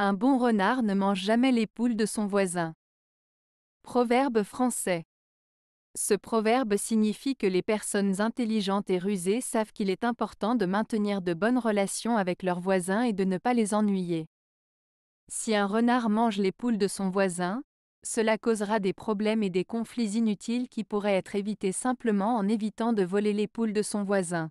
Un bon renard ne mange jamais les poules de son voisin. Proverbe français. Ce proverbe signifie que les personnes intelligentes et rusées savent qu'il est important de maintenir de bonnes relations avec leurs voisins et de ne pas les ennuyer. Si un renard mange les poules de son voisin, cela causera des problèmes et des conflits inutiles qui pourraient être évités simplement en évitant de voler les poules de son voisin.